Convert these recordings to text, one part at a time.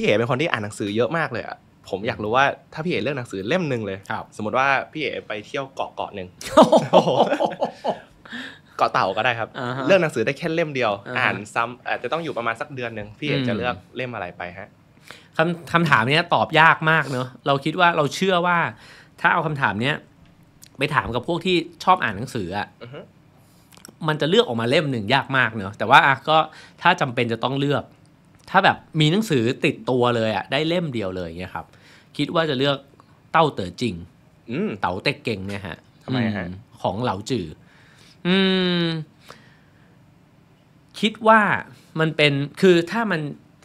พี่เอ๋เป็นคนที่อ่านหนังสือเยอะมากเลยอะผมอยากรู้ว่าถ้าพี่เอ๋เลือกหนังสือเล่มหนึ่งเลยสมมติว่าพี่เอ๋ไปเที่ยวเกาะเกาะหนึ่งเกาะเต่าก็ได้ครับ เลือกหนังสือได้แค่เล่มเดียว อ่านซ้ำอาจจะต้องอยู่ประมาณสักเดือนหนึ่ง พี่เอ๋จะเลือกเล่มอะไรไปฮะคำคำถามนี้ตอบยากมากเนอะเราคิดว่าเราเชื่อว่า ถ้าเอาคำถามเนี้ยไปถามกับพวกที่ชอบอ่านหนังสือ อ่ะ มันจะเลือกออกมาเล่มหนึ่งยากมากเนอะแต่ว่าก็ถ้าจำเป็นจะต้องเลือกถ้าแบบมีหนังสือติดตัวเลยอะได้เล่มเดียวเลยเนี่ยครับ คิดว่าจะเลือกเต้าเต๋อจริงเต๋าเต็กเก่งเนี่ยฮะทำไมฮะของเหลาจืออืมคิดว่ามันเป็นคือถ้ามัน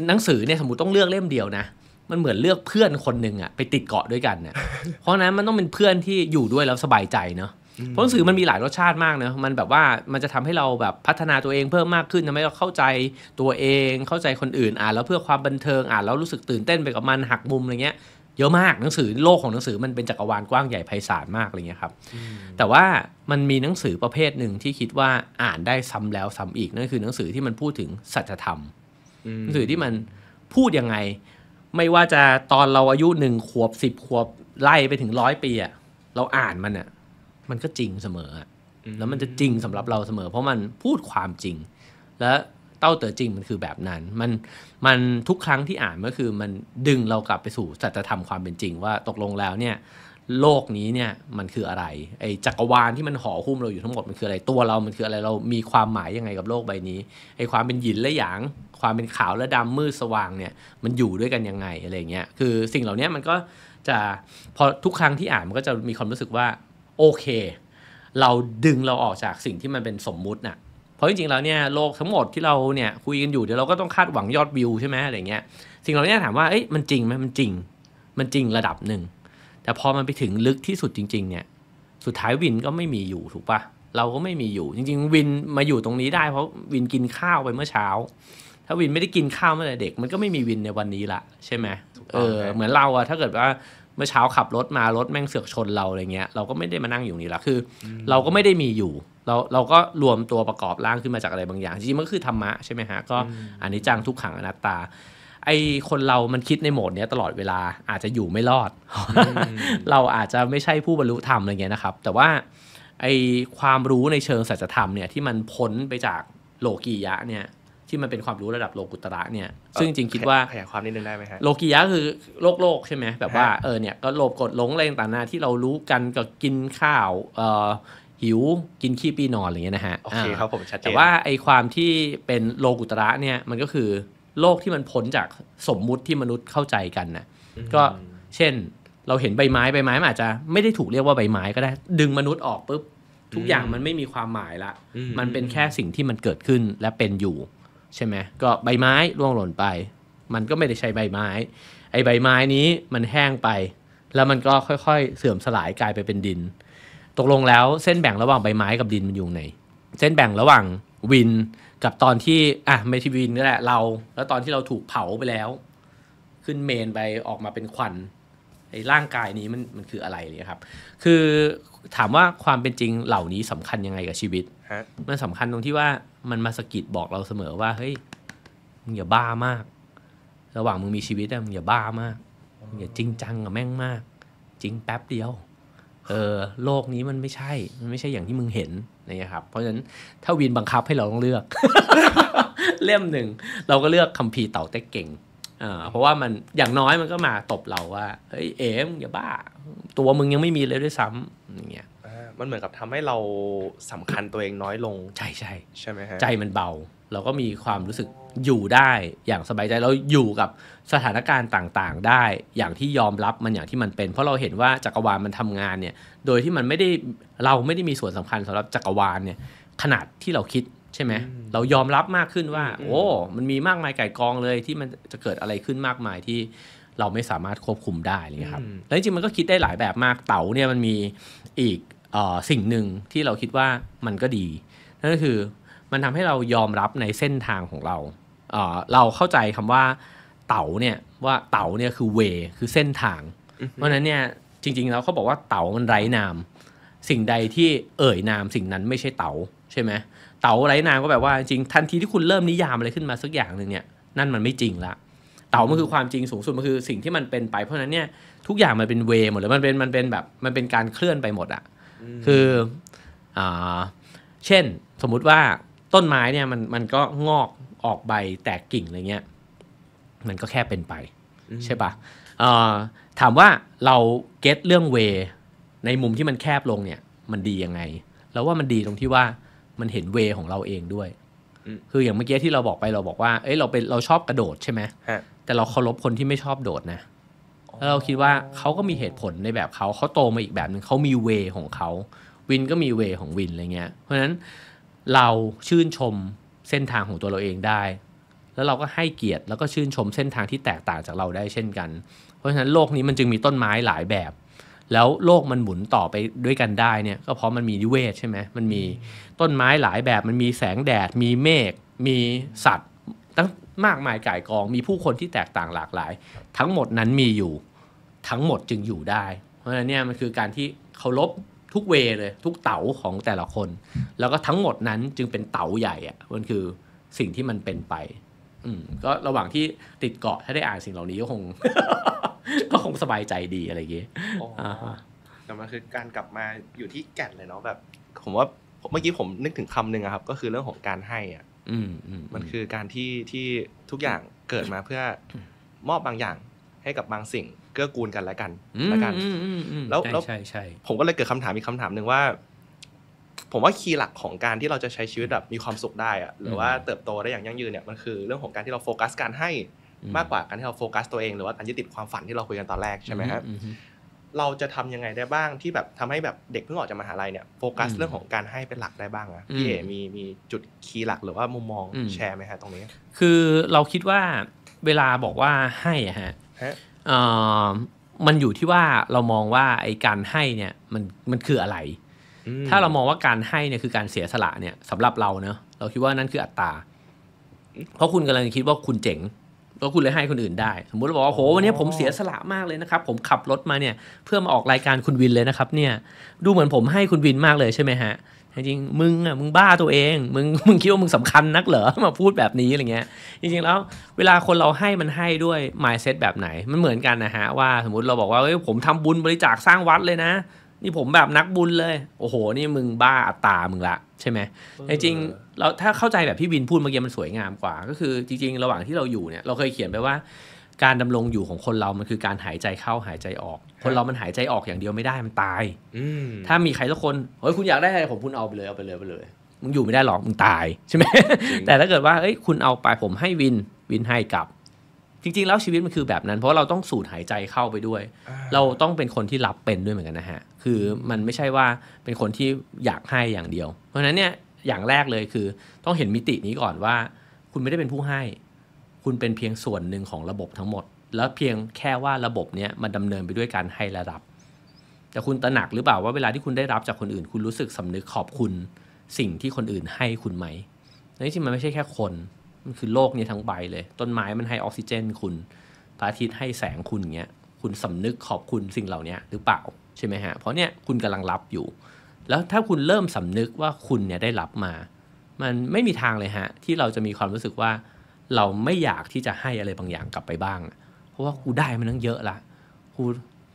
หนังสือเนี่ยสมมติต้องเลือกเล่มเดียวนะมันเหมือนเลือกเพื่อนคนหนึ่งอะไปติดเกาะด้วยกันเนี่ยเพราะนั้นมันต้องเป็นเพื่อนที่อยู่ด้วยแล้วสบายใจเนาะเพราะหนังสือมันมีหลายรสชาติมากเนะมันแบบว่ามันจะทำให้เราแบบพัฒนาตัวเองเพิ่มมากขึ้นทำให้เราเข้าใจตัวเอง เข้าใจคนอื่นอ่านแล้วเพื่อความบันเทิงอ่านแล้วรู้สึกตื่นเต้นไปกับมันหักมุมอะไรเงี้ย เยอะมากหนังสือโลกของหนังสือมันเป็นจักรวาลกว้างใหญ่ไพศาลมากอะไรเงี้ยครับแต่ว่ามันมีหนังสือประเภทหนึ่งที่คิดว่าอ่านได้ซ้ำแล้วซ้าอีกนั่นคือหนังสือที่มันพูดถึงสัจธรรมหนังสือที่มันพูดยังไงไม่ว่าจะตอนเราอายุหนึ่งขวบสิบขวบไล่ไปถึงร้อยปีอะเราอ่านมันอะมันก็จริงเสมอ แล้วมันจะจริงสำหรับเราเสมอ เพราะมันพูดความจริง และเต้าเต๋อจริงมันคือแบบนั้น มัน มันทุกครั้งที่อ่านก็คือมันดึงเรากลับไปสู่สัจธรรมความเป็นจริงว่า ตกลงแล้วเนี่ยโลกนี้เนี่ยมันคืออะไร ไอ้จักรวาลที่มันห่อหุ้มเราอยู่ทั้งหมดมันคืออะไร ตัวเรา มันคืออะไร เรามีความหมายยังไงกับโลกใบนี้ ไอ้ความเป็นหยินและหยาง ความเป็นขาวและดำมืดสว่างเนี่ยมันอยู่ด้วยกันยังไงอะไรเงี้ย คือสิ่งเหล่านี้มันก็จะพอทุกครั้งที่อ่านมันก็จะมีความรู้สึกว่าโอเค เราดึงเราออกจากสิ่งที่มันเป็นสมมุติน่ะ เพราะจริงๆ แล้วเนี่ยโลกทั้งหมดที่เราเนี่ยคุยกันอยู่เดี๋ยวเราก็ต้องคาดหวังยอดวิวใช่ไหมอะไรเงี้ย สิ่งเหล่านี้ถามว่าเอ้ยมันจริงไหมมันจริงมันจริงระดับหนึ่งแต่พอมันไปถึงลึกที่สุดจริง ๆ เนี่ย สุดท้ายวินก็ไม่มีอยู่ถูกปะเราก็ไม่มีอยู่จริงๆ วินมาอยู่ตรงนี้ได้ เพราะวินกินข้าวไปเมื่อเช้า ถ้าวินไม่ได้กินข้าวเมื่อเด็กมันก็ไม่มีวินในวันนี้ละใช่ไหมเออเหมือนเราอะถ้าเกิดว่าเมื่อเช้าขับรถมารถแม่งเสือกชนเราอะไรเงี้ยเราก็ไม่ได้มานั่งอยู่นี่ละคือ เราก็ไม่ได้มีอยู่ เราเราก็รวมตัวประกอบร่างขึ้นมาจากอะไรบางอย่างจริงมันก็คือธรรมะใช่ไหมฮะก็อันนี้จังทุกขังอนัตตา ไอคนเรา มันคิดในโหมดเนี้ยตลอดเวลาอาจจะอยู่ไม่รอด เราอาจจะไม่ใช่ผู้บรรลุธรรมอะไรเงี้ยนะครับ แต่ว่าไอความรู้ในเชิงสัจธรรมเนี่ยที่มันพ้นไปจากโลกียะเนี่ยที่มันเป็นความรู้ระดับโลกุตระเนี่ย ซึ่งจริงคิดว่าขยายความนิดนึงได้ไหมับโลกียะคือโลกโลกใช่ไหมแบบว่าเออเนี่ยก็โลกกดลงอะไรต่างๆที่เรารู้กันก็กินข้าวเอ่อหิวกินขี้ปีนอนอะไรเงี้ยนะฮะโอเคครับผมชัดเจนแต่ว่าไอความที่เป็นโลกุตระเนี่ยมันก็คือโลกที่มันพ้นจากสมมุติที่มนุษย์เข้าใจกันนะก็เช่นเราเห็นใบไม้ใบไม้มันอาจจะไม่ได้ถูกเรียกว่าใบไม้ก็ได้ ดึงมนุษย์ออกปุ๊บทุกอย่างมันไม่มีความหมายละมันเป็นแค่สิ่งที่มันเกิดขึ้นและเป็นอยู่ใช่ไหมก็ใบไม้ร่วงหล่นไป มันก็ไม่ได้ใช้ใบไม้ไอ้ใบไม้นี้มันแห้งไป แล้วมันก็ค่อยๆ เสื่อมสลายกลายไปเป็นดิน ตกลงแล้วเส้นแบ่งระหว่างใบไม้กับดินมันอยู่ไหนเส้นแบ่งระหว่างวิน กับตอนที่อ่ะไม่ทีวินนี่แหละเรา แล้วตอนที่เราถูกเผาไปแล้ว ขึ้นเมนไปออกมาเป็นควันไอ้ร่างกายนี้มันมันคืออะไรเนี่ยครับ คือถามว่าความเป็นจริงเหล่านี้สำคัญยังไงกับชีวิตมันสำคัญตรงที่ว่ามันมาสกิดบอกเราเสมอว่าเฮ้ยมึงอย่าบ้ามาก ระหว่างมึงมีชีวิตอะมึงอย่าบ้ามาก มึงอย่าจริงจังกับแม่งมาก จริงแป๊บเดียว เออโลกนี้มันไม่ใช่ มันไม่ใช่อย่างที่มึงเห็นนะครับ เพราะฉะนั้นถ้าวินบังคับให้เราต้องเลือก เล่มหนึ่งเราก็เลือกคัมภีร์เต่าเต็กเก่งเพราะว่ามันอย่างน้อยมันก็มาตบเราว่าเฮ้ยเอ๋มอย่าบ้า ตัวมึงยังไม่มีเลยด้วยซ้ำอย่างเงี้ยมันเหมือนกับทำให้เราสำคัญตัวเองน้อยลงใช่ใช่ใช่ไหมฮะใจมันเบา เราก็มีความรู้สึกอยู่ได้อย่างสบายใจเราอยู่กับสถานการณ์ต่างๆได้ อย่างที่ยอมรับมันอย่างที่มันเป็น เพราะเราเห็นว่าจักรวาลมันทำงานเนี่ยโดยที่มันไม่ได้เราไม่ได้มีส่วนสำคัญสำหรับจักรวาลเนี่ยขนาดที่เราคิดใช่ไหมเรายอมรับมากขึ้นว่า โอ้มันมีมากมายไก่กองเลยที่มันจะเกิดอะไรขึ้นมากมายที่เราไม่สามารถควบคุมได้เลยครับแล้วจริงมันก็คิดได้หลายแบบมากเต๋าเนี่ยมันมีอีกออสิ่งหนึ่งที่เราคิดว่ามันก็ดีนั่นก็คือมันทำให้เรายอมรับในเส้นทางของเราเเราเข้าใจคำว่าเต๋าเนี่ยว่าเต๋าเนี่ยคือเวคือเส้นทาง เพราะนั้นเนี่ยจริงๆแล้วเขาบอกว่าเต๋ามันไร้นามสิ่งใดที่เอ่ยนามสิ่งนั้นไม่ใช่เต๋าใช่ไหมเต๋าไรนางก็แบบว่าจริงทันทีที่คุณเริ่มนิยามอะไรขึ้นมาสักอย่างหนึ่งเนี่ยนั่นมันไม่จริงละเต๋ามันคือความจริงสูงสุดมันคือสิ่งที่มันเป็นไป เพราะนั้นเนี่ยทุกอย่างมันเป็นเวหมดเลยมันเป็นมันเป็นแบบมันเป็นการเคลื่อนไปหมดอ่ะคืออ่าเช่นสมมุติว่าต้นไม้เนี่ยมันมันก็งอกออกใบแตกกิ่งอะไรเงี้ยมันก็แค่เป็นไป ใช่ปะ่ะถามว่าเราเก็ตเรื่องเวในมุมที่มันแคบลงเนี่ย มันดียังไงแล้วว่ามันดีตรงที่ว่ามันเห็นเวของเราเองด้วย คืออย่างเมื่อกี้ที่เราบอกไปเราบอกว่า เอ้ยเราเป็นเราชอบกระโดดใช่ไหม แต่เราเคารพคนที่ไม่ชอบโดดนะ แล้วเราคิดว่าเขาก็มีเหตุผลในแบบเขาเขาโตมาอีกแบบหนึ่งเขามีเวของเขาวินก็มีเวของวินอะไรเงี้ย เพราะฉะนั้นเราชื่นชมเส้นทางของตัวเราเองได้ แล้วเราก็ให้เกียรติแล้วก็ชื่นชมเส้นทางที่แตกต่างจากเราได้เช่นกัน เพราะฉะนั้นโลกนี้มันจึงมีต้นไม้หลายแบบแล้วโลกมันหมุนต่อไปด้วยกันได้เนี่ยก็เพราะมันมีนิเวศใช่ไหมมันมีต้นไม้หลายแบบ มันมีแสงแดด มีเมฆมีสัตว์ตั้งมากมายก่ายกอง มีผู้คนที่แตกต่างหลากหลาย ทั้งหมดนั้นมีอยู่ ทั้งหมดจึงอยู่ได้ เพราะฉะนั้นเนี่ยมันคือการที่เคารพทุกเวเลย ทุกเต๋าของแต่ละคน แล้วก็ทั้งหมดนั้นจึงเป็นเต๋าใหญ่อะมันคือสิ่งที่มันเป็นไปอืมก็ระหว่างที่ติดเกาะถ้าได้อ่านสิ่งเหล่านี้ก็คงก็คงสบายใจดีอะไรอย่างเงี้ยอ๋อแต่มันคือการกลับมาอยู่ที่แก่นเลยเนาะแบบ ผมว่าเมื่อกี้ผมนึกถึงคำหนึ่งอะครับ ก็คือเรื่องของการให้อ่ะ อืมอืมมันคือการที่ที่ทุกอย่างเกิดมาเพื่อ มอบบางอย่างให้กับบางสิ่งเกื้อกูลกันและกันและกันแล้วแล้วผมก็เลยเกิดคำถามอีกคำถามหนึ่งว่าผมว่าคีย์หลักของการที่เราจะใช้ชีวิตแบบมีความสุขได้อะหรือว่าเติบโตได้อย่างยั่งยืนเนี่ยมันคือเรื่องของการที่เราโฟกัสการให้มากกว่าการที่เราโฟกัสตัวเองหรือว่าการยึดติดความฝันที่เราคุยกันตอนแรกใช่ไหมครับเราจะทำยังไงได้บ้างที่แบบทำให้แบบเด็กเพิ่งออกจากมหาลัยเนี่ยโฟกัส เรื่องของการให้เป็นหลักได้บ้างอะพี่เอมีมีจุดคีย์หลักหรือว่ามุมมองแชร์ไหมฮะตรงนี้ คือเราคิดว่าเวลาบอกว่าให้ฮะมันอยู่ที่ว่าเรามองว่าไอ้การให้เนี่ยมันมันคืออะไรถ้าเรามองว่าการให้เนี่ยคือการเสียสละเนี่ยสำหรับเราเนอะเราคิดว่านั่นคืออัตราเพราะคุณกำลังคิดว่าคุณเจ๋งแล้วคุณเลยให้คนอื่นได้ สมมุติเราบอกว่าโหวันนี้ผมเสียสละมากเลยนะครับ ผมขับรถมาเนี่ยเพื่อมาออกรายการคุณวินเลยนะครับ เนี่ยดูเหมือนผมให้คุณวินมากเลยใช่ไหมฮะจริงมึงอ่ะมึงบ้าตัวเองมึงมึงคิดว่ามึงสำคัญนักเหรอมาพูดแบบนี้อะไรเงี้ย จริง ๆ แล้วเวลาคนเราให้มันให้ด้วย m ม n d เซตแบบไหน มันเหมือนกันนะฮะว่าสมมติเราบอกว่าเฮ้ยผมทำบุญบริจาคสร้างวัดเลยนะนี่ผมแบบนักบุญเลย โอ้โห นี่มึงบ้าอัตตามึงละใช่ไหมจริงเราถ้าเข้าใจแบบพี่วินพูดเมื่อกี้มันสวยงามกว่า ก็คือจริงๆ ระหว่างที่เราอยู่เนี่ยเราเคยเขียนไปว่า การดำรงอยู่ของคนเรา มันคือการหายใจเข้าหายใจออก คนเรามันหายใจออกอย่างเดียวไม่ได้ มันตายถ้ามีใครสักคนเฮ้ยคุณอยากได้อะไรผมคุณเอาไปเลยเอาไปเลยไปเลยมึงอยู่ไม่ได้หรอกมึงตายใช่ไหมแต่ถ้าเกิดว่าเอ้ยคุณเอาไปผมให้วินวินให้กลับจริง ๆแล้วชีวิตมันคือแบบนั้นเพราะเราต้องสูดหายใจเข้าไปด้วย เราต้องเป็นคนที่รับเป็นด้วยเหมือนกันนะฮะคือมันไม่ใช่ว่าเป็นคนที่อยากให้อย่างเดียว เพราะฉะนั้นเนี่ยอย่างแรกเลยคือ ต้องเห็นมิตินี้ก่อนว่า คุณไม่ได้เป็นผู้ให้ คุณเป็นเพียงส่วนหนึ่งของระบบทั้งหมด แล้วเพียงแค่ว่าระบบเนี้ยมันดาเนินไปด้วยการให้และรับ แต่คุณตระหนักหรือเปล่าว่าเวลาที่คุณได้รับจากคนอื่น คุณรู้สึกสำนึกขอบคุณสิ่งที่คนอื่นให้คุณไหมนี่จริงมันไม่ใช่แค่คนมันคือโลกนี้ทั้งใบเลย ต้นไม้มันให้ออกซิเจนคุณพระอาทิตย์ให้แสงคุณเงี้ยคุณสำนึกขอบคุณสิ่งเหล่านี้หรือเปล่าใช่ไหมฮะเพราะเนี่ยคุณกำลังรับอยู่ แล้วถ้าคุณเริ่มสำนึกว่าคุณเนี่ยได้รับมา มันไม่มีทางเลยฮะที่เราจะมีความรู้สึกว่า เราไม่อยากที่จะให้อะไรบางอย่างกลับไปบ้างเพราะว่ากูได้มันตั้งเยอะละกู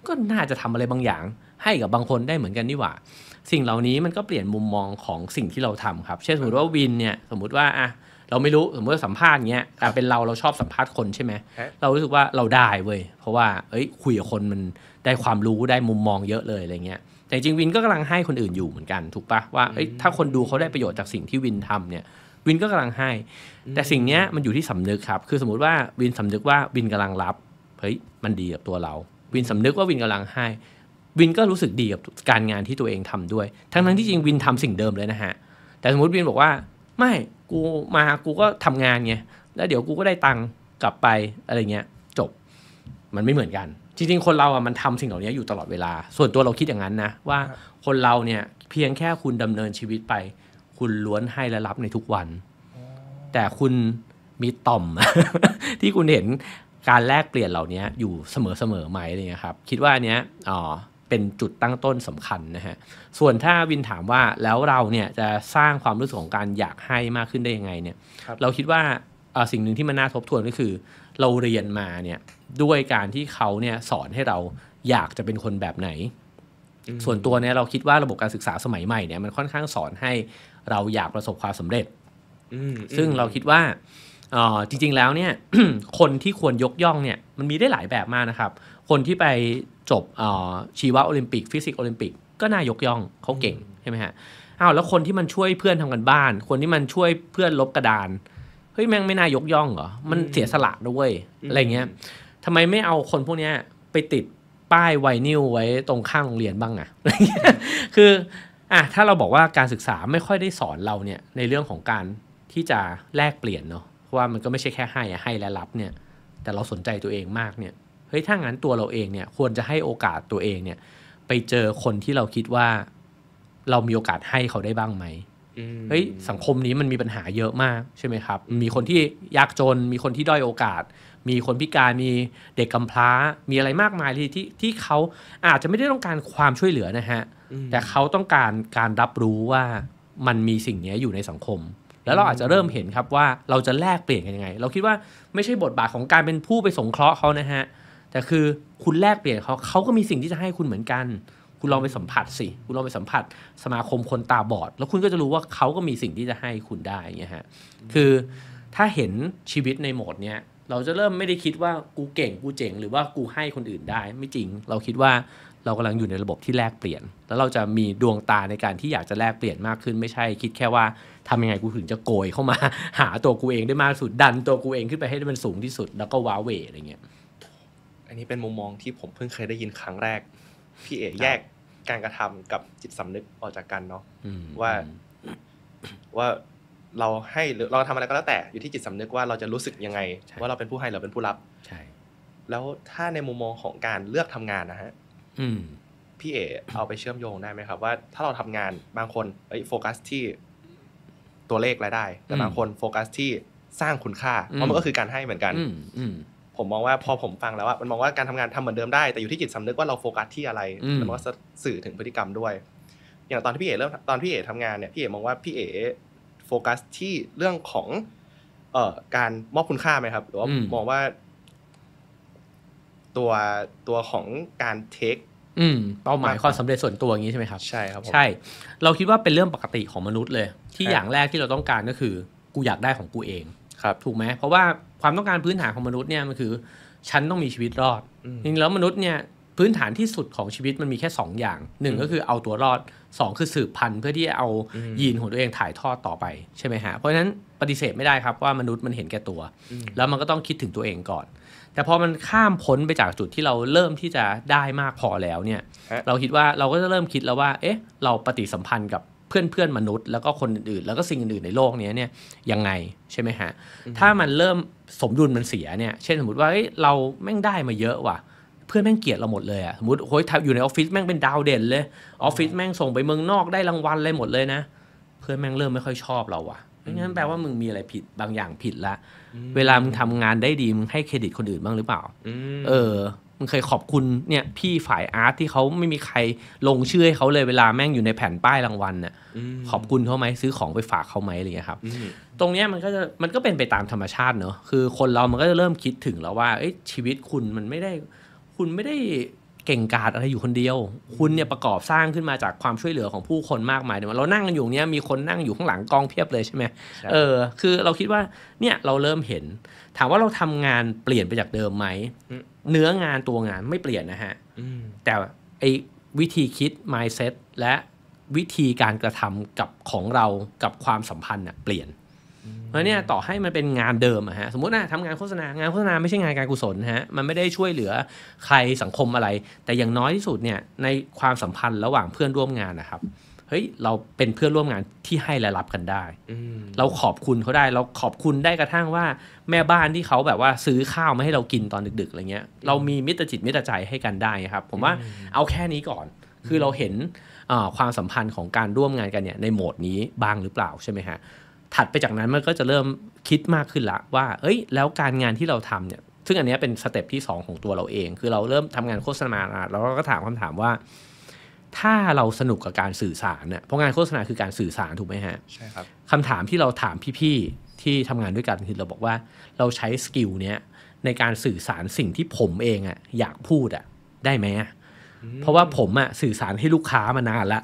ก็น่าจะทำอะไรบางอย่าง ให้กับบางคนได้เหมือนกันนี่หว่าสิ่งเหล่านี้มันก็เปลี่ยนมุมมองของสิ่งที่เราทำครับ เช่นสมมติว่าวินเนี่ยสมมติว่าอะเราไม่รู้สมมติสัมภาษณ์เงี้ยแต่เป็นเราเราชอบสัมภาษณ์คนใช่ไหมเรารู้สึกว่าเราได้เว้ยเพราะว่าเอ้ยคุยกับคนมันได้ความรู้ได้มุมมองเยอะเลยอะไรเงี้ย แต่จริงวินก็กำลังให้คนอื่นอยู่เหมือนกันถูกปะว่าเอ้ยถ้าคนดูเขาได้ประโยชน์จากสิ่งที่วินทำเนี่ย วินก็กำลังให้ แต่สิ่งเนี้ยมันอยู่ที่สำนึกครับ คือสมมติว่าวินสำนึกว่าวินกำลังรับเฮ้ยมันดีกับตัวเราวินสำนึกว่าวินกำลังให้ วินก็รู้สึกดีกับการงานที่ตัวเองทำด้วย ทั้งทั้งที่จริงวินทำสิ่งเดิมเลยนะฮะแต่สมมติวินบอกว่าไม่กูมากูก็ทำงานไงแล้วเดี๋ยวกูก็ได้ตังกลับไปอะไรเงี้ยจบ มันไม่เหมือนกัน จริงๆ คนเราอ่ะมันทำสิ่งเหล่านี้อยู่ตลอดเวลา ส่วนตัวเราคิดอย่างนั้นนะ ว่าคนเราเนี่ยเพียงแค่คุณดำเนินชีวิตไป คุณล้วนให้และรับในทุกวัน แต่คุณมีต่อมที่คุณเห็นการแลกเปลี่ยนเหล่านี้อยู่เสมอๆไหมอะไรเงี้ยครับ คิดว่าอันเนี้ยอ๋อเป็นจุดตั้งต้นสำคัญนะฮะ ส่วนถ้าวินถามว่าแล้วเราเนี่ยจะสร้างความรู้สึกของการอยากให้มากขึ้นได้ยังไงเนี่ยรเราคิดว่าสิ่งหนึ่งที่มันน่าทบทวนก็คือ เราเรียนมาเนี่ยด้วยการที่เขาเนี่ยสอนให้เราอยากจะเป็นคนแบบไหน ส่วนตัวเนี่ยเราคิดว่าระบบการศึกษาสมัยใหม่เนี่ยมันค่อนข้างสอนให้เราอยากประสบความสำเร็จซึ่งเราคิดว่าจริง ๆ แล้วเนี่ย คนที่ควรยกย่องเนี่ย มันมีได้หลายแบบมากนะครับ คนที่ไปจบชีวะโอลิมปิกฟิสิกส์โอลิมปิกก็น่ายกย่องเขาเก่งใช่ไหมฮะ อ้าวแล้วคนที่มันช่วยเพื่อนทำกันบ้าน คนที่มันช่วยเพื่อนลบกระดานเฮ้ยแม่งไม่น่ายกย่องเหรอมันเสียสละด้วยอะไรเงี้ยทำไมไม่เอาคนพวกนี้ไปติดป้ายไวนิลไว้ตรงข้างโรงเรียนบ้างอะคืออ่ะถ้าเราบอกว่าการศึกษาไม่ค่อยได้สอนเราเนี่ยในเรื่องของการที่จะแลกเปลี่ยนเนาะเพราะว่ามันก็ไม่ใช่แค่ให้อะให้และรับเนี่ยแต่เราสนใจตัวเองมากเนี่ยเฮ้ยถ้างั้นตัวเราเองเนี่ยควรจะให้โอกาสตัวเองเนี่ยไปเจอคนที่เราคิดว่า เรามีโอกาสให้เขาได้บ้างไหมเฮ้ยสังคมนี้มันมีปัญหาเยอะมาก ใช่ไหมครับ มีคนที่ ยากจน มีคนที่ด้อยโอกาส มีคนพิการมีเด็กกำพร้า มีอะไรมากมายที่ที่ที่เขาอาจจะไม่ได้ต้องการความช่วยเหลือนะฮะแต่เขาต้องการการรับรู้ว่ามันมีสิ่งนี้อยู่ในสังคมแล้วเราอาจจะเริ่มเห็นครับว่าเราจะแลกเปลี่ยนกันยังไง เราคิดว่าไม่ใช่บทบาทของการเป็นผู้ไปสงเคราะห์เขานะฮะ แต่คือคุณแลกเปลี่ยนเขาเขาก็มีสิ่งที่จะให้คุณเหมือนกัน คุณลองไปสัมผัสสิ คุณลองไปสัมผัส สมาคมคนตาบอด แล้วคุณก็จะรู้ว่าเขาก็มีสิ่งที่จะให้คุณได้เงี้ยฮะ คือถ้าเห็นชีวิตในโหมดเนี้ยเราจะเริ่มไม่ได้คิดว่ากูเก่งกูเจ๋งหรือว่ากูให้คนอื่นได้ ไม่จริง เราคิดว่าเรากำลังอยู่ในระบบที่แลกเปลี่ยน แล้วเราจะมีดวงตาในการที่อยากจะแลกเปลี่ยนมากขึ้น ไม่ใช่คิดแค่ว่าทำยังไงกูถึงจะโกยเข้ามา หาตัวกูเองได้มากสุดดัน ตัวกูเองขึ้นไปให้มันสูงที่สุด แล้วก็ว้าเวอะไรเงี้ย อันนี้เป็นมุมมองที่ผมเพิ่งเคยได้ยินครั้งแรกพี่เอ๋แยกการกระทำกับจิตสำนึกออกจากกันเนาะว่า ว่าเราให้หรือเราทำอะไรก็แล้ว แต่อยู่ที่จิตสำนึกว่าเราจะรู้สึกยังไงว่าเราเป็นผู้ให้หรือเป็นผู้รับ ใช่ แล้วถ้าในมุมมองของการเลือกทำงานนะฮะพี่เอ๋เอาไปเชื่อมโยงได้ไหมครับ ว่าถ้าเราทำงานบางคนไอ้โฟกัสที่ตัวเลขรายได้แต่บางคนโฟกัสที่สร้างคุณค่า เพราะมันก็คือการให้เหมือนกันผมมองว่า พอผมฟังแล้วว่ามันมองว่าการทำงานทำเหมือนเดิมได้แต่อยู่ที่จิตสำนึกว่าเราโฟกัส ที่อะไรแล้วมันก็สื่อถึงพฤติกรรมด้วยอย่างตอนที่พี่เอ๋เริ่มตอนพี่เอ๋ทำงานเนี่ยพี่เอ๋มองว่าพี่เอ๋โฟกัสที่เรื่องของเอ่อการมอบคุณค่าไหมครับ หรือว่ามองว่า ตัวตัวของการเทคอืมเป้าหมายความสำเร็จส่วนตัวอย่างนี้ใช่ไหมครับใช่ครับใช่ เราคิดว่าเป็นเรื่องปกติของมนุษย์เลย ที่อย่างแรกที่เราต้องการก็คือ กูอยากได้ของกูเองครับ ถูกไหมเพราะว่าความต้องการพื้นฐานของมนุษย์เนี่ยมันคือฉันต้องมีชีวิตรอดจริงแล้วมนุษย์เนี่ยพื้นฐานที่สุดของชีวิตมันมีแค่ 2 อย่างหนึ่งก็คือเอาตัวรอด 2 คือสืบพันธุ์เพื่อที่จะเอายีนของตัวเองถ่ายทอดต่อไปใช่ไหมฮะเพราะฉะนั้นปฏิเสธไม่ได้ครับว่ามนุษย์มันเห็นแก่ตัว แล้วมันก็ต้องคิดถึงตัวเองก่อนแต่พอมันข้ามพ้นไปจากจุดที่เราเริ่มที่จะได้มากพอแล้วเนี่ย เราคิดว่าเราก็จะเริ่มคิดแล้วว่า เอ๊ะ เราปฏิสัมพันธ์กับเพื่อนเพื่อนมนุษย์ แล้วก็คนอื่นๆ แล้วก็สิ่งอื่นๆ ในโลกนี้เนี่ย ยังไงใช่ไหมฮะ ถ้ามันเริ่มสมดุลมันเสียเนี่ย เช่นสมมติว่าเอ้ยเราแม่งได้มาเยอะว่ะ เพื่อนแม่งเกลียดเราหมดเลยอะสมมติโอ้ยอยู่ในออฟฟิศแม่งเป็นดาวเด่น เลย ออฟฟิศแม่งส่งไปเมืองนอกได้รางวัลอะไรหมดเลยนะ เพื่อนแม่งเริ่มไม่ค่อยชอบเราว่ะงั้นแปลว่ามึงมีอะไรผิดบางอย่างผิดละ เวลามึงทำงานได้ดีมึงให้เครดิตคนอื่นบ้างหรือเปล่าเออมึงเคยขอบคุณเนี่ย พี่ฝ่ายอาร์ตที่เขาไม่มีใครลงชื่อให้เขาเลยเวลาแม่งอยู่ในแผ่นป้ายรางวัลเนี่ยขอบคุณเขาไหมซื้อของไปฝากเขาไหมอะไรเงี้ยครับตรงเนี้ยมันก็จะมันก็เป็นไปตามธรรมชาติเนอะคือคนเรามันก็จะเริ่มคิดถึงแล้วว่าชีวิตคุณมันไม่ได้ คุณไม่ได้เก่งกาจอะไรอยู่คนเดียว คุณเนี่ยประกอบสร้างขึ้นมาจากความช่วยเหลือของผู้คนมากมายเนี่ยเรานั่งกันอยู่เนี้ยมีคนนั่งอยู่ข้างหลังกองเพียบเลยใช่ไหมเออคือเราคิดว่าเนี่ยเราเริ่มเห็น ถามว่าเราทำงานเปลี่ยนไปจากเดิมไหม เนื้องานตัวงานไม่เปลี่ยนนะฮะแต่ไอวิธีคิด mindset และวิธีการกระทำกับของเรากับความสัมพันธ์เนี่ยเปลี่ยนเพราะเนี่ยต่อให้มันเป็นงานเดิมอะฮะสมมตินะทำงานโฆษณางานโฆษณาไม่ใช่งานการกุศลฮะมันไม่ได้ช่วยเหลือใครสังคมอะไร แต่อย่างน้อยที่สุดเนี่ยในความสัมพันธ์ระหว่างเพื่อนร่วมงานนะครับเฮ้ยเราเป็นเพื่อนร่วมงานที่ให้และรับกันได้เราขอบคุณเขาได้เราขอบคุณได้กระทั่งว่าแม่บ้านที่เขาแบบว่าซื้อข้าวมาให้เรากินตอนดึกๆอะไรเงี้ยเรามีมิตรจิตมิตรใจให้กันได้ครับ ผมว่าเอาแค่นี้ก่อน คือเราเห็นความสัมพันธ์ของการร่วมงานกันเนี่ยในโหมดนี้บ้างหรือเปล่าใช่ไหมฮะถัดไปจากนั้นมันก็จะเริ่มคิดมากขึ้นละว่า เอ้ย แล้วการงานที่เราทำเนี่ยซึ่งอันนี้เป็นสเต็ปที่2 ของตัวเราเอง คือเราเริ่มทำงานโฆษณาแล้วเราก็ถามคำถามว่าถ้าเราสนุกกับการสื่อสารเนี่ยเพราะงานโฆษณาคือการสื่อสารถูกไหมฮะใช่ครับคำถามที่เราถามพี่ ๆ ที่ทำงานด้วยกันคือเราบอกว่า เราใช้สกิลเนี้ยในการสื่อสารสิ่งที่ผมเองอะอยากพูดอะได้ไหมอะเพราะว่าผมอ่ะสื่อสารให้ลูกค้ามานานละ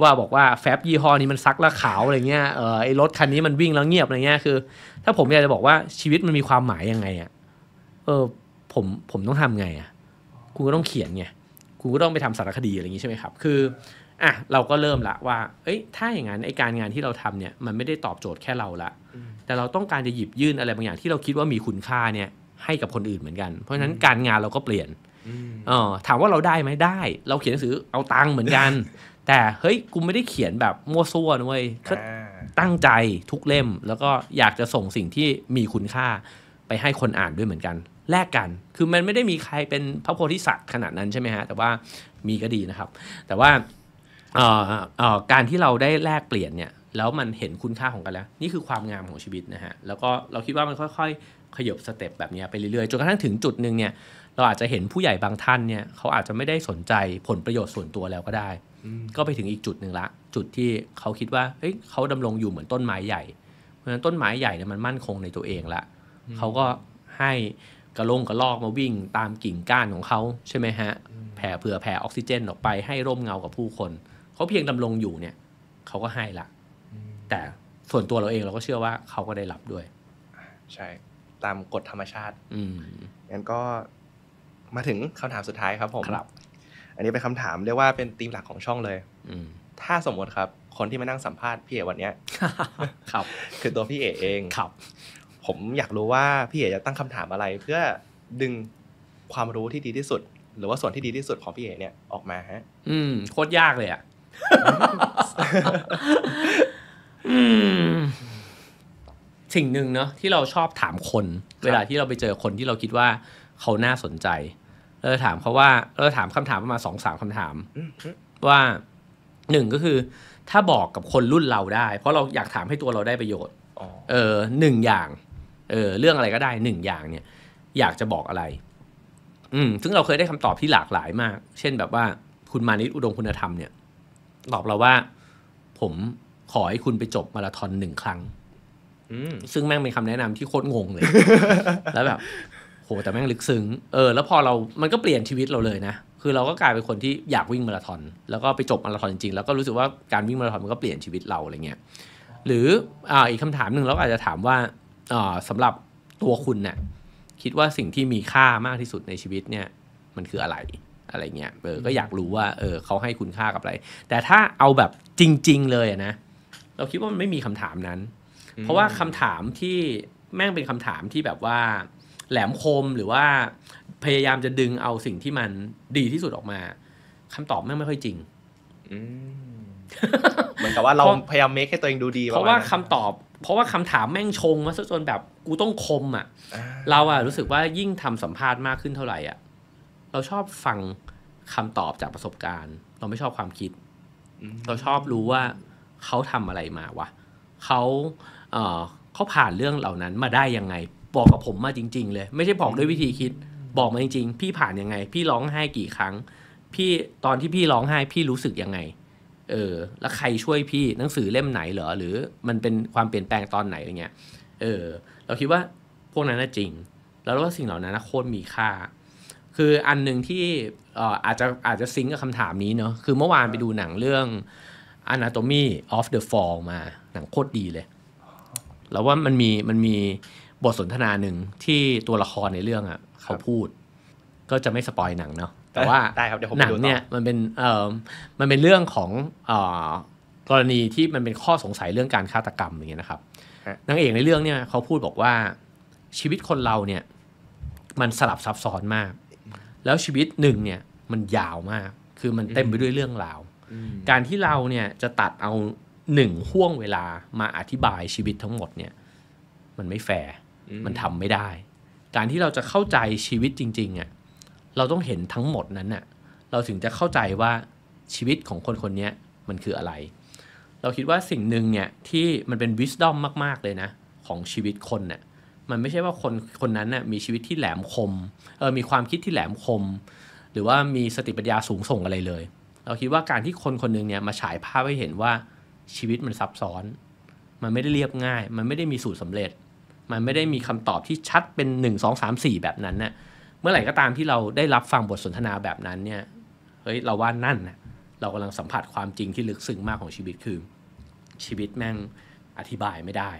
ว่าบอกว่าแฟบยี่ห้อนี้มันซักแล้วขาวอะไรเงี้ย เออไอรถคันนี้มันวิ่งแล้วเงียบอะไรเงี้ย คือถ้าผมอยากจะบอกว่าชีวิตมันมีความหมายยังไงอะ่ะเออผมผมต้องทำไงอะ่ะกูก็ต้องเขียนไงกูก็ต้องไปทำสารคดีอะไรอย่างงี้ใช่ไหมครับ คืออ่ะเราก็เริ่มละ ว่า เอ้ย ถ้าอย่างนั้นไอการงานที่เราทำเนี่ย มันไม่ได้ตอบโจทย์แค่เราละ แต่เราต้องการจะหยิบยื่นอะไรบางอย่างที่เราคิดว่ามีคุณค่าเนี่ย ให้กับคนอื่นเหมือนกัน เพราะฉะนั้นการงานเราก็เปลี่ยนอ๋อถามว่าเราได้ไหมได้ เราเขียนหนังสือเอาตังค์เหมือนกันแต่เฮ้ยกูไม่ได้เขียนแบบมั่วซั่วนะเว้ยก็ตั้งใจทุกเล่มแล้วก็อยากจะส่งสิ่งที่มีคุณค่าไปให้คนอ่านด้วยเหมือนกันแลกกัน คือมันไม่ได้มีใครเป็นพระโพธิสัตว์ขนาดนั้นใช่ไหมฮะ แต่ว่ามีก็ดีนะครับ แต่ว่าการที่เราได้แลกเปลี่ยนเนี่ยแล้วมันเห็นคุณค่าของกันแล้ว นี่คือความงามของชีวิตนะฮะ แล้วก็เราคิดว่ามันค่อย ๆ ขยบสเต็ปแบบนี้ไปเรื่อยๆจนกระทั่งถึงจุดหนึ่งเนี่ยเราอาจจะเห็นผู้ใหญ่บางท่านเนี่ยเขาอาจจะไม่ได้สนใจผลประโยชน์ส่วนตัวแล้วก็ได้ก็ไปถึงอีกจุดหนึ่งละ จุดที่เขาคิดว่าเฮ้ยเขาดำรงอยู่เหมือนต้นไม้ใหญ่เพราะฉะนั้นต้นไม้ใหญ่เนี่ยมันมั่นคงในตัวเองละ เขาก็ให้กระลงกระลอกมาวิ่งตามกิ่งก้านของเขาใช่ไหมฮะ แผ่เผื่อแผ่ออกซิเจนออกไปให้ร่มเงากับผู้คนเขาเพียงดำรงอยู่เนี่ยเขาก็ให้ละ แต่ส่วนตัวเราเองเราก็เชื่อว่าเขาก็ได้รับด้วยใช่ตามกฎธรรมชาติ อืมงั้นก็มาถึงคำถามสุดท้าย ครับผมครับ อันนี้เป็นคำถามเรียกว่าเป็นธีมหลักของช่องเลย อืถ้าสมมติครับ คนที่มานั่งสัมภาษณ์พี่เอวันนี้ครับ คือตัวพี่เอเองครับ ผมอยากรู้ว่าพี่เอจะตั้งคำถามอะไร เพื่อดึงความรู้ที่ดีที่สุด หรือว่าส่วนที่ดีที่สุดของพี่เอเนี่ยออกมาฮะ อืมโคตรยากเลยอ่ะสิ่งหนึ่งเนาะที่เราชอบถามคนเวลาที่เราไปเจอคนที่เราคิดว่า เขาน่าสนใจเราถามเขาว่าเราถามคำถามประมาณสองสามคำถามว่าหนึ่งก็คือ ถ้าบอกกับคนรุ่นเราได้ เพราะเราอยากถามให้ตัวเราได้ประโยชน์เออหนึ่งอย่างเออเรื่องอะไรก็ได้หนึ่งอย่างเนี่ย อยากจะบอกอะไร อืมซึ่งเราเคยได้คำตอบที่หลากหลายมาก เช่น แบบว่าคุณมานิตอุดมคุณธรรมเนี่ย ตอบเราว่า ผมขอให้คุณไปจบมาราธอนหนึ่งครั้งซึ่งแม่งเป็นคำแนะนำที่โคตรงงเลยแล้วแบบโแต่แม่งลึกซึ้งเออแล้วพอเรามันก็เปลี่ยนชีวิตเราเลยนะคือเราก็กลายเป็นคนที่อยากวิ่งมาราธอนแล้วก็ไปจบมาราธอนจริงๆแล้วก็รู้สึกว่าการวิ่งมาราธอนมันก็เปลี่ยนชีวิตเราอะไรเงี้ยหรืออ่าอีกคำถามหนึ่งเราอาจจะถามว่าอ่าสำหรับตัวคุณเนะี่ยคิดว่าสิ่งที่มีค่ามากที่สุดในชีวิตเนี่ยมันคืออะไรอะไรเงี้ยเออก็อยากรู้ว่าเออเขาให้คุณค่ากับอะไร แต่ถ้าเอาแบบจริง ๆเลยนะเราคิดว่ามันไม่มีคำถามนั้น เพราะว่าคำถามที่แม่งเป็นคำถามที่แบบว่าแหลมคมหรือว่าพยายามจะดึงเอาสิ่งที่มันดีที่สุดออกมา คำตอบไม่ไม่ค่อยจริงเหมือนกับว่าเราพยายามเมคให้ตัวเองดูดีเพราะว่าคำตอบ เพราะว่าคำถามแม่งชงมาซะจนแบบกูต้องคมอ่ะเราอ่ะรู้สึกว่ายิ่งทำสัมภาษณ์มากขึ้นเท่าไหร่อ่ะเราชอบฟังคำตอบจากประสบการณ์ เราไม่ชอบความคิด เราชอบรู้ว่าเขาทำอะไรมาวะเขาเเขาผ่านเรื่องเหล่านั้นมาได้ยังไงบอกกับผมมาจริงๆเลย ไม่ใช่บอกด้วยวิธีคิด บอกมาจริง ๆ พี่ผ่านยังไง พี่ร้องไห้กี่ครั้งพี่ตอนที่พี่ร้องไห้พี่รู้สึกยังไงเออแล้วใครช่วยพี่หนังสือเล่มไหนเหรอหรือมันเป็นความเปลี่ยนแปลงตอนไหนอะไรเงี้ยเออเราคิดว่าพวกนั้นน่ะจริง แล้วว่าสิ่งเหล่านั้นโคตรมีค่า คืออันหนึ่งที่อาจจะอาจจะซิงกับคำถามนี้เนาะคือเมื่อวานไปดูหนังเรื่อง Anatomy of the Fall มาหนังโคตรดีเลย แล้วว่ามันมีมันมีบทสนทนาหนึ่งที่ตัวละครในเรื่องอ่ะเขาพูด ก็จะไม่สปอยหนังเนาะแต่ว่าหนังเนี่ยมันเป็นเออมันเป็นเรื่องของเออกรณีที่มันเป็นข้อสงสัยเรื่องการฆาตกรรมอย่างเงี้ยนะครับนางเอกในเรื่องเนี่ยเขาพูดบอกว่าชีวิตคนเราเนี่ย มันสลับซับซ้อนมาก แล้วชีวิตหนึ่งเนี่ยมันยาวมากคือมันเต็มไปด้วยเรื่องราวการที่เราเนี่ยจะตัดเอาหนึ่งห่วงเวลามาอธิบายชีวิตทั้งหมดเนี่ยมันไม่แฟร์มันทำไม่ได้ การที่เราจะเข้าใจชีวิตจริงๆอะ่ะเราต้องเห็นทั้งหมดนั้นน่ะเราถึงจะเข้าใจว่าชีวิตของคนคนนี้มันคืออะไร เราคิดว่าสิ่งหนึ่งเนี่ยที่มันเป็นวิสดอมมากๆ เลยนะ ของชีวิตคนเนี่ยมันไม่ใช่ว่าคนคนนั้นน่ะมีชีวิตที่แหลมคม เออ มีความคิดที่แหลมคม หรือว่ามีสติปัญญาสูงส่งอะไรเลย เราคิดว่าการที่คนคนนึงเนี่ยมาฉายภาพให้เห็นว่าชีวิตมันซับซ้อน มันไม่ได้เรียบง่าย มันไม่ได้มีสูตรสำเร็จมันไม่ได้มีคำตอบที่ชัดเป็น 1 2 3 4 แบบนั้นนะ่ะเมื่อไหร่ก็ตามที่เราได้รับฟังบทสนทนาแบบนั้นเนี่ยเฮ้ยเราว่านั่นนะเรากำลังสัมผัสความจริงที่ลึกซึ้งมากของชีวิตคือชีวิตแม่งอธิบายไม่ได้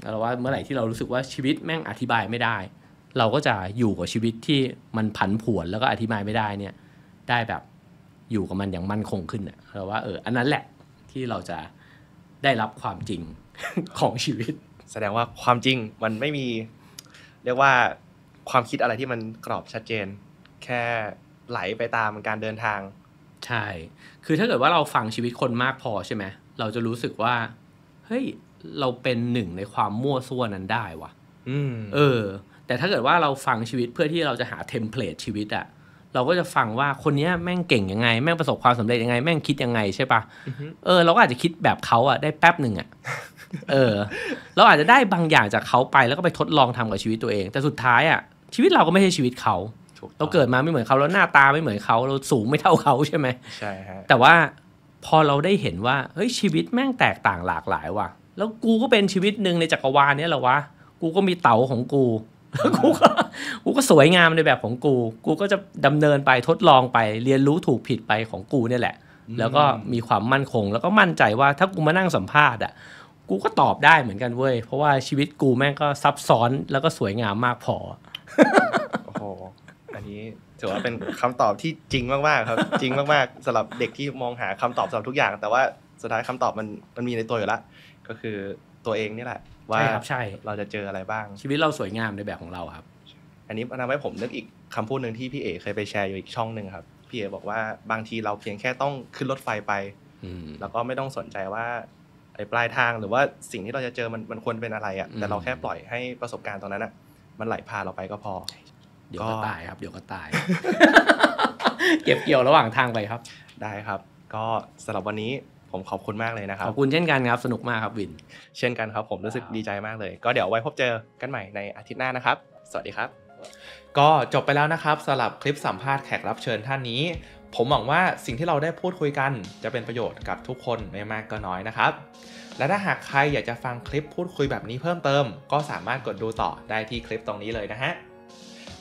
แล้วเราว่าเมื่อไหร่ที่เรารู้สึกว่าชีวิตแม่งอธิบายไม่ได้ เราก็จะอยู่กับชีวิตที่มันผันผวนแล้วก็อธิบายไม่ได้เนี่ยได้แบบอยู่กับมันอย่างมั่นคงขึ้นะเราว่าเอออันนั้นแหละที่เราจะได้รับความจริงของชีวิตแสดงว่าความจริงมันไม่มี เรียกว่าความคิดอะไรที่มันกรอบชัดเจน แค่ไหลไปตามการเดินทางใช่คือถ้าเกิดว่าเราฟังชีวิตคนมากพอใช่ไหมเราจะรู้สึกว่า เฮ้ย เราเป็นหนึ่งในความมั่วซั่วนั้นได้วะ่ะเออแต่ถ้าเกิดว่าเราฟังชีวิตเพื่อที่เราจะหาเทมเพลตชีวิตอะเราก็จะฟังว่าคนนี้แม่งเก่งยังไง แม่งประสบความสำเร็จยังไง แม่งคิดยังไงใช่ปะเออเราก็อาจจะคิดแบบเขาอะได้แป๊บหนึ่งอะเออ เราอาจจะได้บางอย่างจากเขาไปแล้วก็ไปทดลองทำกับชีวิตตัวเองแต่สุดท้ายอะชีวิตเราก็ไม่ใช่ชีวิตเขาเราเกิดมาไม่เหมือนเขาแล้วหน้าตาไม่เหมือนเขาเราสูงไม่เท่าเขาใช่ไหมใช่ฮะแต่ว่าพอเราได้เห็นว่าเฮ้ยชีวิตแม่งแตกต่างหลากหลายว่ะ แล้วกูก็เป็นชีวิตหนึ่งในจักรวาลนี้แหละวะกูก็มีเต๋าของกูกูก็กูก็สวยงามในแบบของกู กูก็จะดำเนินไปทดลองไปเรียนรู้ถูกผิดไปของกูเนี่ยแหละ แล้วก็มีความมั่นคง แล้วก็มั่นใจว่าถ้ากูมานั่งสัมภาษณ์อ่ะ กูก็ตอบได้เหมือนกันเว้ย เพราะว่าชีวิตกูแม่งก็ซับซ้อนแล้วก็สวยงามมากพอโอ้โหอันนี้ถือว่าเป็นคำตอบที่จริงมากๆ ครับจริงมากๆสำหรับเด็กที่มองหาคำตอบสำหรับทุกอย่าง แต่ว่าสุดท้ายคำตอบมันมันมีในตัวอยู่แล้วก็คือตัวเองนี่แหละว่าใช่เราจะเจออะไรบ้างชีวิตเราสวยงามในแบบของเราครับ อันนี้ทำให้ผมนึกอีกคำพูดหนึ่งที่พี่เอเคยไปแชร์อยู่อีกช่องหนึ่งครับพี่เอบอกว่าบางทีเราเพียงแค่ต้องขึ้นรถไฟไปแล้วก็ไม่ต้องสนใจว่า ไอ้ปลายทางหรือว่าสิ่งที่เราจะเจอมันมันควรเป็นอะไร อ่ะ แต่เราแค่ปล่อยให้ประสบการณ์ตรงนั้นอ่ะ มันไหลพาเราไปก็พอเดี๋ยวก็ตายครับเดี๋ยวก็ตาย เก็บเกี่ยวระหว่างทางไปครับ ได้ครับ ก็สำหรับวันนี้ผมขอบคุณมากเลยนะครับขอบคุณเช่นกันครับสนุกมากครับวินเช่นกันครับผมรู้สึกดีใจมากเลย ก็เดี๋ยวไว้พบเจอกันใหม่ในอาทิตย์หน้านะครับ สวัสดีครับ ก็จบไปแล้วนะครับสำหรับคลิปสัมภาษณ์แขกรับเชิญท่านนี้ ผมหวังว่าสิ่งที่เราได้พูดคุยกัน จะเป็นประโยชน์กับทุกคนไม่มากก็น้อยนะครับ และถ้าหากใครอยากจะฟังคลิปพูดคุยแบบนี้เพิ่มเติม ก็สามารถกดดูต่อได้ที่คลิปตรงนี้เลยนะฮะ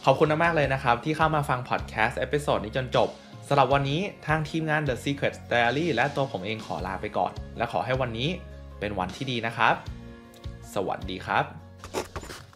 ขอบคุณมากเลยนะครับที่เข้ามาฟัง พอดแคสต์เอพิโซดนี้จนจบสำหรับวันนี้ทางทีมงาน The Secret Diary และตัวผมเองขอลาไปก่อน และขอให้วันนี้เป็นวันที่ดีนะครับ สวัสดีครับ